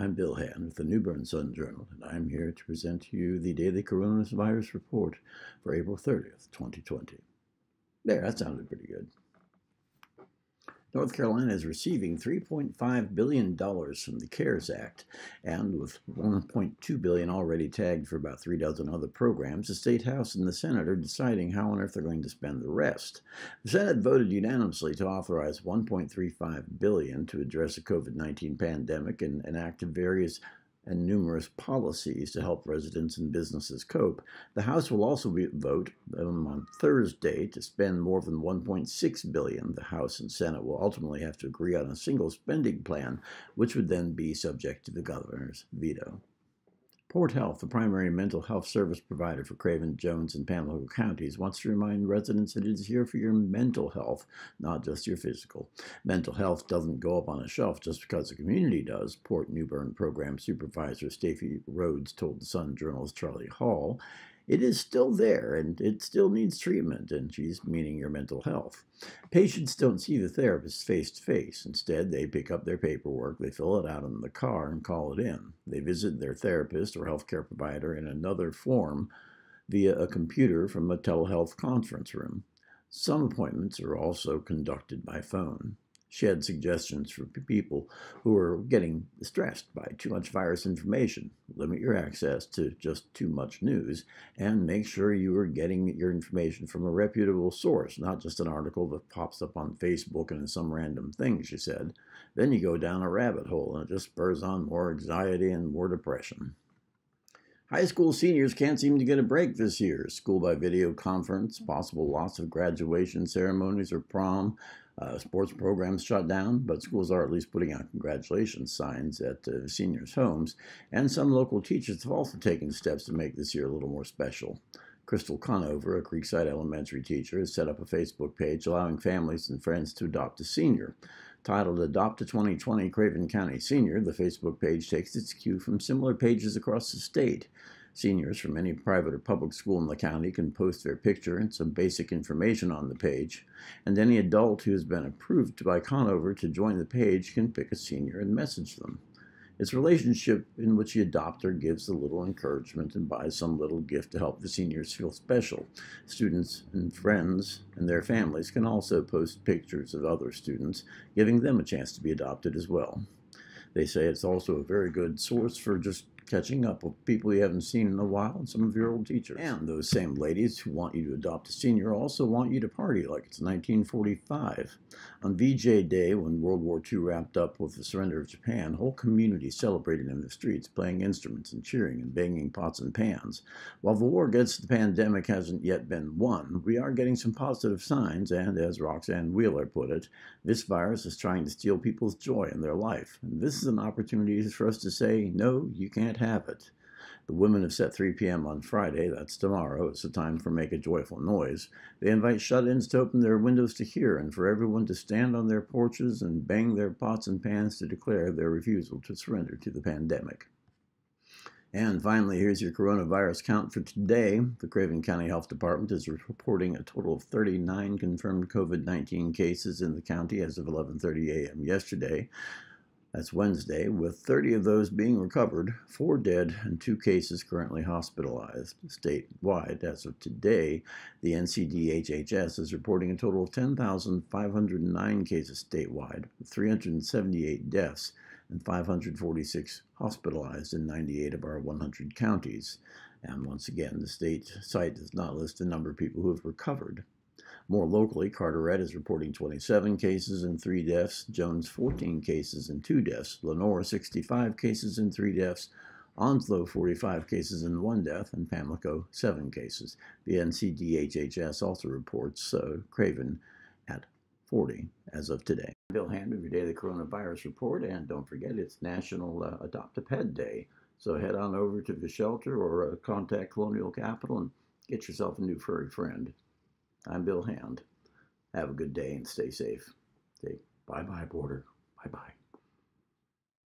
I'm Bill Hann with the Newburn Sun Journal, and I'm here to present to you the daily coronavirus report for April 30th, 2020. There, that sounded pretty good. North Carolina is receiving $3.5 billion from the CARES Act, and with $1.2 billion already tagged for about three dozen other programs, the State House and the Senate are deciding how on earth they're going to spend the rest. The Senate voted unanimously to authorize $1.35 billion to address the COVID-19 pandemic and enact various and numerous policies to help residents and businesses cope, the House will also be, vote um, on Thursday to spend more than 1.6 billion. The House and Senate will ultimately have to agree on a single spending plan, which would then be subject to the governor's veto. Port Health, the primary mental health service provider for Craven, Jones, and Pamlico counties, wants to remind residents that it is here for your mental health, not just your physical. Mental health doesn't go up on a shelf just because the community does, Port Newbern Program Supervisor Stacey Rhodes told the Sun Journal's Charlie Hall it is still there and it still needs treatment, and she's meaning your mental health. Patients don't see the therapist face to face. Instead, they pick up their paperwork, they fill it out in the car, and call it in. They visit their therapist or healthcare provider in another form via a computer from a telehealth conference room. Some appointments are also conducted by phone. She had suggestions for people who were getting stressed by too much virus information. Limit your access to just too much news and make sure you are getting your information from a reputable source, not just an article that pops up on Facebook and some random thing, she said. Then you go down a rabbit hole and it just spurs on more anxiety and more depression. High school seniors can't seem to get a break this year. School by video conference, possible loss of graduation ceremonies or prom, uh, sports programs shut down, but schools are at least putting out congratulations signs at uh, seniors' homes. And some local teachers have also taken steps to make this year a little more special. Crystal Conover, a Creekside elementary teacher, has set up a Facebook page allowing families and friends to adopt a senior. Titled Adopt a 2020 Craven County Senior, the Facebook page takes its cue from similar pages across the state. Seniors from any private or public school in the county can post their picture and some basic information on the page, and any adult who has been approved by Conover to join the page can pick a senior and message them. It's a relationship in which the adopter gives a little encouragement and buys some little gift to help the seniors feel special. Students and friends and their families can also post pictures of other students, giving them a chance to be adopted as well. They say it's also a very good source for just catching up with people you haven't seen in a while and some of your old teachers. And those same ladies who want you to adopt a senior also want you to party like it's 1945. On VJ Day, when World War II wrapped up with the surrender of Japan, whole communities celebrated in the streets, playing instruments and cheering and banging pots and pans. While the war against the pandemic hasn't yet been won, we are getting some positive signs, and as Roxanne Wheeler put it, this virus is trying to steal people's joy in their life. And this is an opportunity for us to say, no, you can't can't have it. The women have set 3 p.m. on Friday, that's tomorrow, it's the time for Make a Joyful Noise. They invite shut ins to open their windows to hear and for everyone to stand on their porches and bang their pots and pans to declare their refusal to surrender to the pandemic. And finally, here's your coronavirus count for today. The Craven County Health Department is reporting a total of 39 confirmed COVID-19 cases in the county as of 11:30 a.m. yesterday. That's Wednesday, with 30 of those being recovered, four dead, and two cases currently hospitalized statewide. As of today, the NCDHHS is reporting a total of 10,509 cases statewide, 378 deaths, and 546 hospitalized in 98 of our 100 counties. And once again, the state site does not list the number of people who have recovered. More locally, Carteret is reporting 27 cases and 3 deaths, Jones 14 cases and 2 deaths, Lenora, 65 cases and 3 deaths, Onslow 45 cases and 1 death, and Pamlico 7 cases. The NCDHHS also reports uh, Craven at 40 as of today. Bill Hand with your daily coronavirus report, and don't forget it's National uh, Adopt a Pet Day. So head on over to the shelter or uh, contact Colonial Capital and get yourself a new furry friend. I'm Bill Hand. Have a good day and stay safe. Say bye bye, border. Bye bye.